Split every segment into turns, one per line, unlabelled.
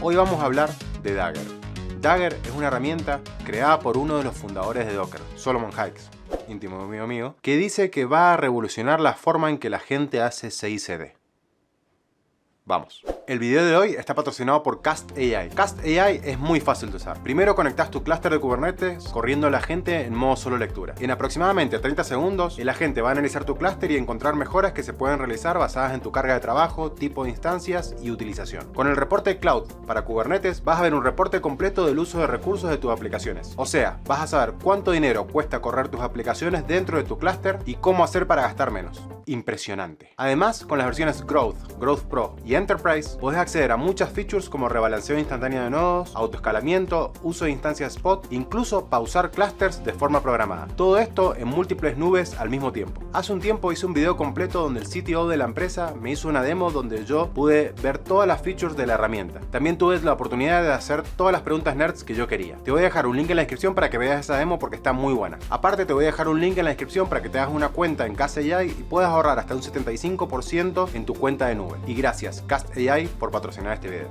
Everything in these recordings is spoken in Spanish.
Hoy vamos a hablar de Dagger. Dagger es una herramienta creada por uno de los fundadores de Docker, Solomon Hikes, íntimo amigo mío, que dice que va a revolucionar la forma en que la gente hace CICD. Vamos. El video de hoy está patrocinado por Cast AI. Cast AI es muy fácil de usar. Primero conectas tu clúster de Kubernetes corriendo el agente en modo solo lectura. En aproximadamente 30 segundos, el agente va a analizar tu clúster y encontrar mejoras que se pueden realizar basadas en tu carga de trabajo, tipo de instancias y utilización. Con el reporte Cloud para Kubernetes vas a ver un reporte completo del uso de recursos de tus aplicaciones. O sea, vas a saber cuánto dinero cuesta correr tus aplicaciones dentro de tu clúster y cómo hacer para gastar menos. Impresionante. Además, con las versiones Growth, Growth Pro y Enterprise, Podés acceder a muchas features como rebalanceo instantáneo de nodos, autoescalamiento, uso de instancias spot, incluso pausar clusters de forma programada. Todo esto en múltiples nubes al mismo tiempo. Hace un tiempo hice un video completo donde el CTO de la empresa me hizo una demo donde yo pude ver todas las features de la herramienta. También tuve la oportunidad de hacer todas las preguntas nerds que yo quería. Te voy a dejar un link en la descripción para que veas esa demo porque está muy buena. Aparte te voy a dejar un link en la descripción para que te hagas una cuenta en AI y puedas ahorrar hasta un 75% en tu cuenta de nube. Y gracias AI por patrocinar este video.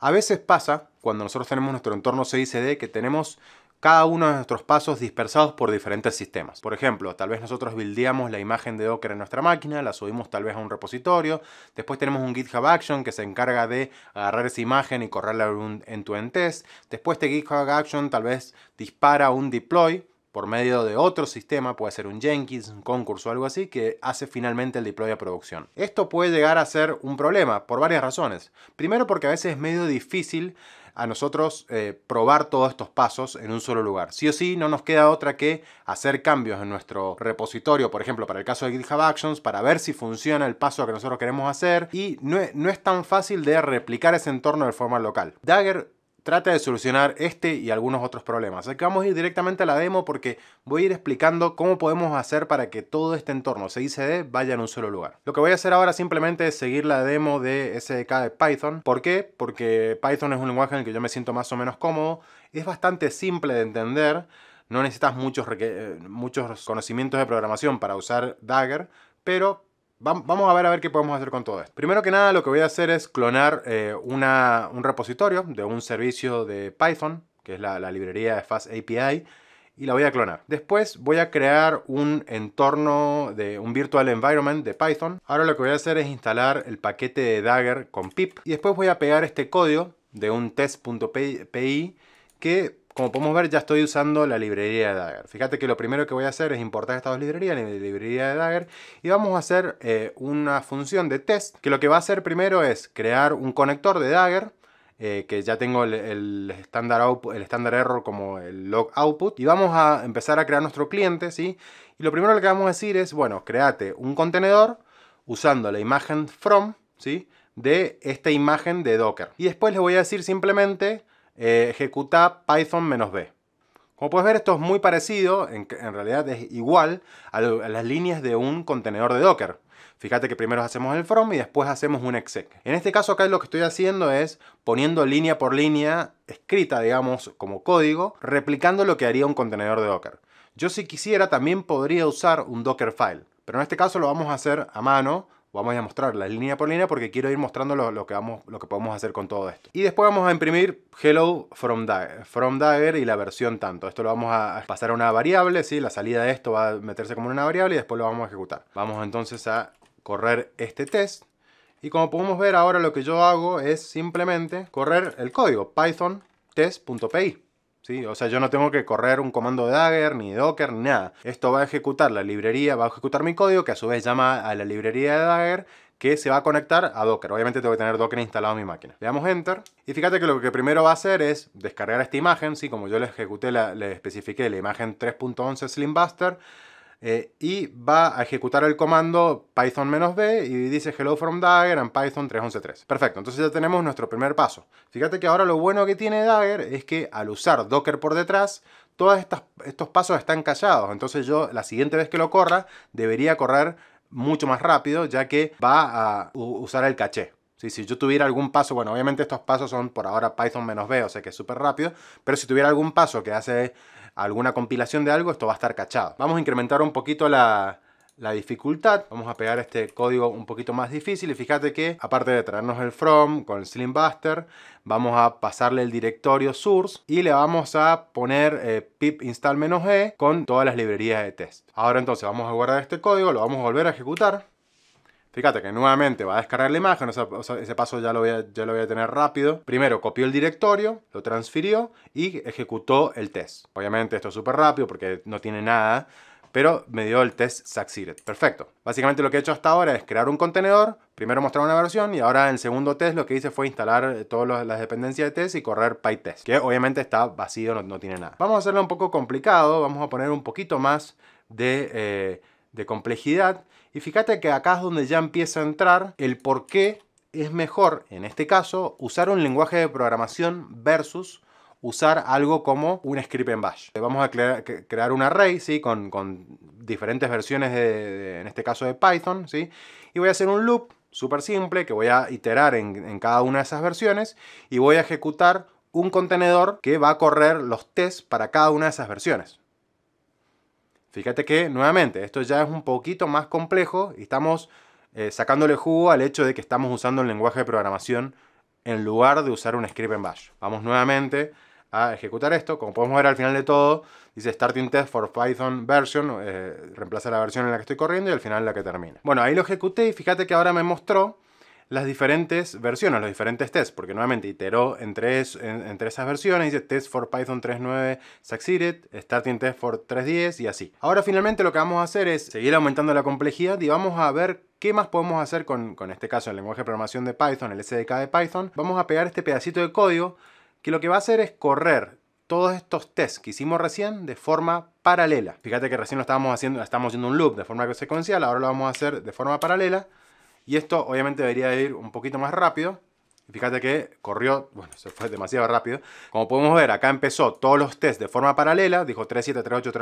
A veces pasa, cuando nosotros tenemos nuestro entorno CICD, que tenemos cada uno de nuestros pasos dispersados por diferentes sistemas. Por ejemplo, tal vez nosotros buildeamos la imagen de Docker en nuestra máquina, la subimos tal vez a un repositorio, después tenemos un GitHub Action que se encarga de agarrar esa imagen y correrla en tu test, después este GitHub Action tal vez dispara un deploy por medio de otro sistema, puede ser un Jenkins, un concurso o algo así, que hace finalmente el deploy a producción. Esto puede llegar a ser un problema por varias razones. Primero porque a veces es medio difícil a nosotros eh, probar todos estos pasos en un solo lugar. Sí o sí, no nos queda otra que hacer cambios en nuestro repositorio, por ejemplo, para el caso de GitHub Actions, para ver si funciona el paso que nosotros queremos hacer. Y no, e, no es tan fácil de replicar ese entorno de forma local. Dagger trata de solucionar este y algunos otros problemas. Así que vamos a ir directamente a la demo porque voy a ir explicando cómo podemos hacer para que todo este entorno CICD vaya en un solo lugar. Lo que voy a hacer ahora simplemente es seguir la demo de SDK de Python. ¿Por qué? Porque Python es un lenguaje en el que yo me siento más o menos cómodo. Es bastante simple de entender. No necesitas muchos, eh, muchos conocimientos de programación para usar Dagger, pero Vamos a ver a ver qué podemos hacer con todo esto. Primero que nada, lo que voy a hacer es clonar eh, un repositorio de un servicio de Python, que es la, librería de FastAPI, y la voy a clonar. Después voy a crear un entorno de un virtual environment de Python. Ahora lo que voy a hacer es instalar el paquete de Dagger con pip. Y después voy a pegar este código de un test.py que como podemos ver, ya estoy usando la librería de Dagger. Fíjate que lo primero que voy a hacer es importar estas dos librerías, la librería de Dagger, y vamos a hacer eh, una función de test, que lo que va a hacer primero es crear un conector de Dagger, eh, que ya tengo el estándar el standard error como el log output y vamos a empezar a crear nuestro cliente, ¿sí? Y lo primero que vamos a decir es, bueno, créate un contenedor usando la imagen from, ¿sí? De esta imagen de Docker. Y después le voy a decir simplemente eh, ejecuta Python-b. Como puedes ver, esto es muy parecido, en, realidad es igual a, a, las líneas de un contenedor de Docker. Fíjate que primero hacemos el from y después hacemos un exec. En este caso acá lo que estoy haciendo es poniendo línea por línea, escrita, digamos, como código, replicando lo que haría un contenedor de Docker. Yo si quisiera también podría usar un Dockerfile, pero en este caso lo vamos a hacer a mano vamos a, mostrarla línea por línea porque quiero ir mostrando lo, que vamos, lo que podemos hacer con todo esto. Y después vamos a imprimir hello from dagger, from dagger y la versión tanto. Esto lo vamos a pasar a una variable, la salida de esto va a meterse como una variable y después lo vamos a ejecutar. Vamos entonces a correr este test. Y como podemos ver ahora lo que yo hago es simplemente correr el código python test.py. O sea, yo no tengo que correr un comando de Dagger, ni Docker, ni nada. Esto va a ejecutar la librería, va a ejecutar mi código, que a su vez llama a la librería de Dagger, que se va a conectar a Docker. Obviamente tengo que tener Docker instalado en mi máquina. Le damos Enter. Y fíjate que lo que primero va a hacer es descargar esta imagen, ¿sí? Como yo le ejecuté, la, le especifiqué la imagen 3.11 Slimbuster, eh, y va a ejecutar el comando python-b y dice hello from Dagger en Python 3.11.3. Perfecto, entonces ya tenemos nuestro primer paso. Fíjate que ahora lo bueno que tiene Dagger es que al usar Docker por detrás, todos estos pasos están callados. Entonces yo la siguiente vez que lo corra, debería correr mucho más rápido ya que va a usar el caché. si yo tuviera algún paso, bueno, obviamente estos pasos son por ahora Python B, o sea que es súper rápido, pero si tuviera algún paso que hace alguna compilación de algo, esto va a estar cachado. Vamos a incrementar un poquito la, dificultad. Vamos a pegar este código un poquito más difícil y fíjate que aparte de traernos el from con el slimbuster, vamos a pasarle el directorio source y le vamos a poner eh, pip install-e con todas las librerías de test. Ahora entonces vamos a guardar este código, lo vamos a volver a ejecutar Fíjate que nuevamente va a descargar la imagen, ese paso ya lo, voy a, tener rápido. Primero copió el directorio, lo transfirió y ejecutó el test. Obviamente esto es súper rápido porque no tiene nada, pero me dio el test succeeded. Perfecto. Básicamente lo que he hecho hasta ahora es crear un contenedor, primero mostrar una versión y ahora en el segundo test lo que hice fue instalar eh, todas las dependencias de test y correr PyTest, que obviamente está vacío, no, tiene nada. Vamos a hacerlo un poco complicado, vamos a poner un poquito más de eh, complejidad y fíjate que acá es donde ya empieza a entrar el por qué es mejor, en este caso, usar un lenguaje de programación versus usar algo como un script en bash. Eh, vamos a crear, un array ¿sí? con, diferentes versiones, de, en este caso de Python, ¿sí? y voy a hacer un loop súper simple que voy a iterar en, en cada una de esas versiones y voy a ejecutar un contenedor que va a correr los tests para cada una de esas versiones. Fíjate que, nuevamente, esto ya es un poquito más complejo y estamos eh, sacándole jugo al hecho de que estamos usando el lenguaje de programación en lugar de usar un script en bash. Vamos nuevamente a ejecutar esto. Como podemos ver al final de todo, dice Starting Test for Python Version, eh, reemplaza la versión en la que estoy corriendo y al final la que termina. Bueno, ahí lo ejecuté y fíjate que ahora me mostró las diferentes versiones, los diferentes tests, porque nuevamente iteró entre, entre esas versiones, dice test for Python 3.9 succeeded, starting test for 3.10 y así. Ahora finalmente lo que vamos a hacer es seguir aumentando la complejidad y vamos a ver ¿Qué más podemos hacer con, con, este caso, el lenguaje de programación de Python, el SDK de Python? Vamos a pegar este pedacito de código que lo que va a hacer es correr todos estos tests que hicimos recién de forma paralela. Fíjate que recién lo estábamos haciendo, estábamos haciendo un loop de forma secuencial, ahora lo vamos a hacer de forma paralela. Y esto obviamente debería ir un poquito más rápido. Fíjate que corrió, bueno, se fue demasiado rápido. Como podemos ver, acá empezó todos los tests de forma paralela. Dijo 3, 7, 3, 8,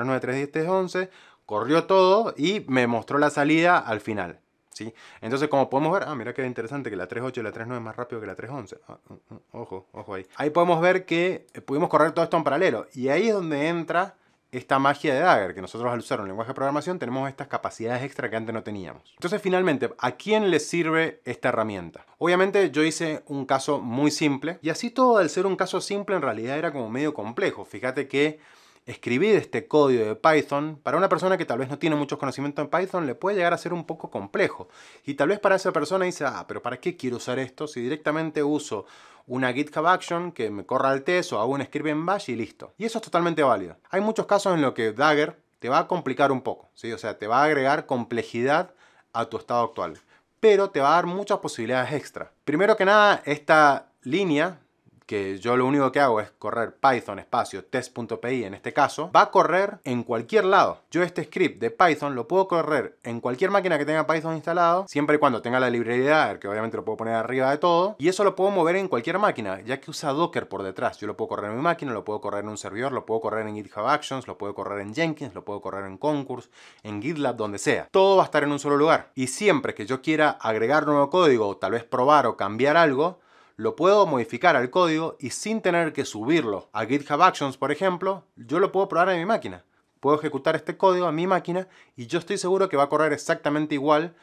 3, 11. Corrió todo y me mostró la salida al final. ¿Sí? Entonces, como podemos ver, ah, mira qué interesante que la 3.8 y la 3.9 es más rápido que la 3.11. Ah, mm, mm, ojo, ojo ahí. Ahí podemos ver que eh, pudimos correr todo esto en paralelo. Y ahí es donde entra esta magia de Dagger, que nosotros al usar un lenguaje de programación tenemos estas capacidades extra que antes no teníamos. Entonces, finalmente, ¿a quién le sirve esta herramienta? Obviamente yo hice un caso muy simple y así todo al ser un caso simple en realidad era como medio complejo. Fíjate que escribir este código de Python, para una persona que tal vez no tiene muchos conocimientos en Python, le puede llegar a ser un poco complejo. Y tal vez para esa persona dice, ah, pero ¿para qué quiero usar esto? Si directamente uso una GitHub Action que me corra el test o hago un script en Bash y listo. Y eso es totalmente válido. Hay muchos casos en los que Dagger te va a complicar un poco, ¿sí? O sea, te va a agregar complejidad a tu estado actual. Pero te va a dar muchas posibilidades extra. Primero que nada, esta línea que yo lo único que hago es correr Python espacio test.py en este caso, va a correr en cualquier lado. Yo este script de Python lo puedo correr en cualquier máquina que tenga Python instalado, siempre y cuando tenga la librería, que obviamente lo puedo poner arriba de todo, y eso lo puedo mover en cualquier máquina, ya que usa Docker por detrás. Yo lo puedo correr en mi máquina, lo puedo correr en un servidor, lo puedo correr en GitHub Actions, lo puedo correr en Jenkins, lo puedo correr en Concourse, en GitLab, donde sea. Todo va a estar en un solo lugar. Y siempre que yo quiera agregar nuevo código, o tal vez probar o cambiar algo, lo puedo modificar al código y sin tener que subirlo a GitHub Actions, por ejemplo, yo lo puedo probar en mi máquina. Puedo ejecutar este código a mi máquina y yo estoy seguro que va a correr exactamente igual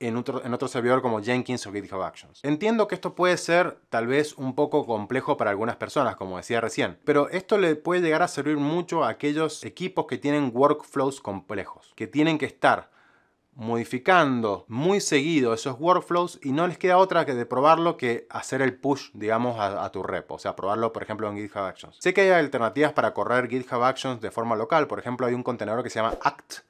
en otro, en otro, servidor como Jenkins o GitHub Actions. Entiendo que esto puede ser tal vez un poco complejo para algunas personas, como decía recién, pero esto le puede llegar a servir mucho a aquellos equipos que tienen workflows complejos, que tienen que estar modificando muy seguido esos workflows y no les queda otra que de probarlo que hacer el push, digamos, a, tu repo. O sea, probarlo, por ejemplo, en GitHub Actions. Sé que hay alternativas para correr GitHub Actions de forma local. Por ejemplo, hay un contenedor que se llama Act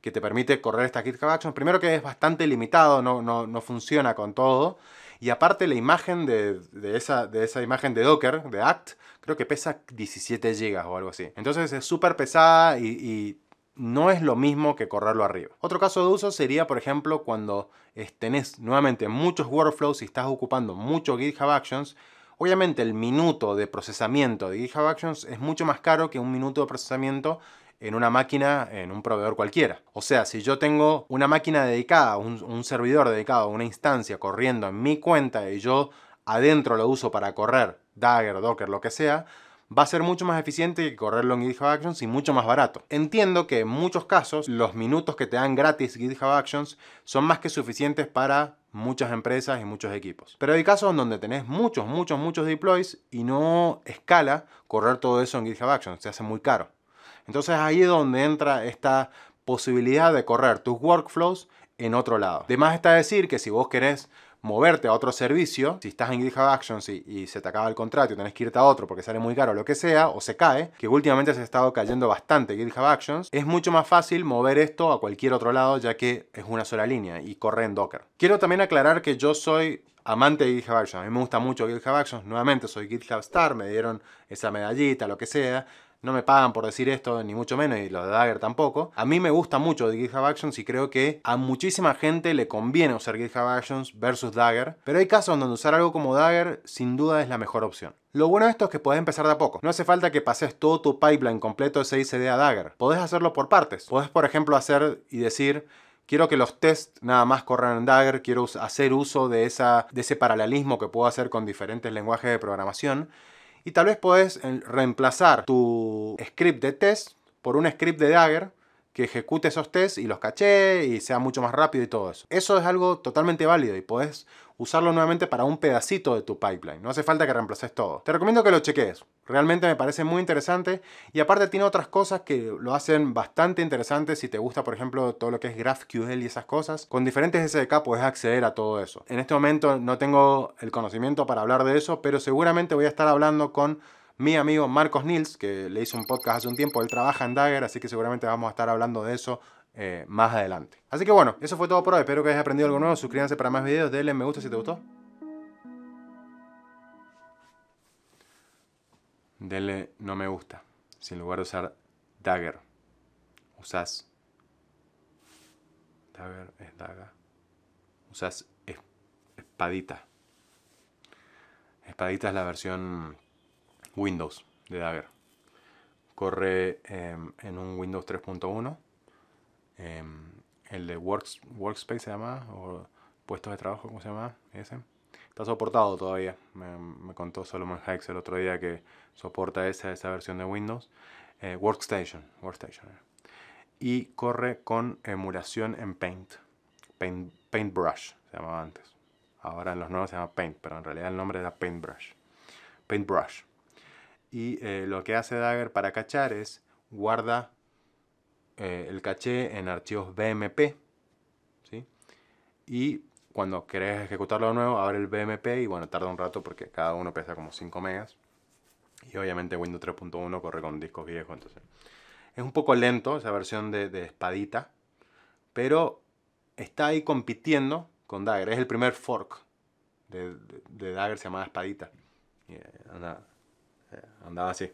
que te permite correr esta GitHub Actions. Primero que es bastante limitado, no, no, funciona con todo. Y aparte la imagen de, esa, de esa imagen de Docker, de Act, creo que pesa 17 GB o algo así. Entonces es súper pesada y no es lo mismo que correrlo arriba. Otro caso de uso sería, por ejemplo, cuando tenés nuevamente muchos workflows y estás ocupando mucho GitHub Actions, obviamente el minuto de procesamiento de GitHub Actions es mucho más caro que un minuto de procesamiento en una máquina, en un proveedor cualquiera. O sea, si yo tengo una máquina dedicada, un, un servidor dedicado, una instancia corriendo en mi cuenta y yo adentro lo uso para correr Dagger, Docker, lo que sea, va a ser mucho más eficiente que correrlo en GitHub Actions y mucho más barato. Entiendo que en muchos casos los minutos que te dan gratis GitHub Actions son más que suficientes para muchas empresas y muchos equipos. Pero hay casos donde tenés muchos, muchos, muchos deploys y no escala correr todo eso en GitHub Actions, se hace muy caro. Entonces ahí es donde entra esta posibilidad de correr tus workflows en otro lado. Además está decir que si vos querés moverte a otro servicio, si estás en GitHub Actions y, se te acaba el contrato y tenés que irte a otro porque sale muy caro o lo que sea, o se cae, que últimamente se ha estado cayendo bastante GitHub Actions, es mucho más fácil mover esto a cualquier otro lado ya que es una sola línea y corre en Docker. Quiero también aclarar que yo soy amante de GitHub Actions, a mí me gusta mucho GitHub Actions, nuevamente soy GitHub Star, me dieron esa medallita, lo que sea, no me pagan por decir esto, ni mucho menos, y lo de Dagger tampoco. A mí me gusta mucho de GitHub Actions y creo que a muchísima gente le conviene usar GitHub Actions versus Dagger, pero hay casos donde usar algo como Dagger sin duda es la mejor opción. Lo bueno de esto es que podés empezar de a poco. No hace falta que pases todo tu pipeline completo de CICD a Dagger. Podés hacerlo por partes. Podés, por ejemplo, hacer y decir, quiero que los tests nada más corran en Dagger, quiero hacer uso de, de ese paralelismo que puedo hacer con diferentes lenguajes de programación y tal vez puedes reemplazar tu script de test por un script de Dagger que ejecute esos tests y los caché y sea mucho más rápido y todo eso. Eso es algo totalmente válido y podés usarlo nuevamente para un pedacito de tu pipeline. No hace falta que reemplaces todo. Te recomiendo que lo cheques. Realmente me parece muy interesante y aparte tiene otras cosas que lo hacen bastante interesante si te gusta, por ejemplo, todo lo que es GraphQL y esas cosas. Con diferentes SDK puedes acceder a todo eso. En este momento no tengo el conocimiento para hablar de eso, pero seguramente voy a estar hablando con mi amigo Marcos Nils, que le hizo un podcast hace un tiempo, él trabaja en Dagger, así que seguramente vamos a estar hablando de eso eh, más adelante. Así que bueno, eso fue todo por hoy, espero que hayas aprendido algo nuevo, suscríbanse para más videos, denle me gusta si te gustó. Denle no me gusta, sin lugar de usar Dagger, usas... Dagger es daga. Usas espadita. Espadita es la versión Windows de Dagger. Corre em, en un Windows 3.1. Em, el de Workspace se llama, o puestos de trabajo, ¿cómo se llama? Ese. Está soportado todavía. Me, contó Solomon Hikes el otro día que soporta esa, versión de Windows. Eh, Workstation. Workstation. Eh. Y corre con emulación en Paint. Paint Paintbrush se llamaba antes. Ahora en los nuevos se llama Paint, pero en realidad el nombre era Paintbrush. Paintbrush. Y eh, lo que hace Dagger para cachar es guarda eh, el caché en archivos BMP. Y cuando querés ejecutarlo de nuevo, abre el BMP y bueno, tarda un rato porque cada uno pesa como 5 megas. Y obviamente Windows 3.1 corre con discos viejos, entonces es un poco lento esa versión de, de espadita, pero está ahí compitiendo con Dagger. Es el primer fork de, de, Dagger, se llama Espadita. Eh, eh, andava sì.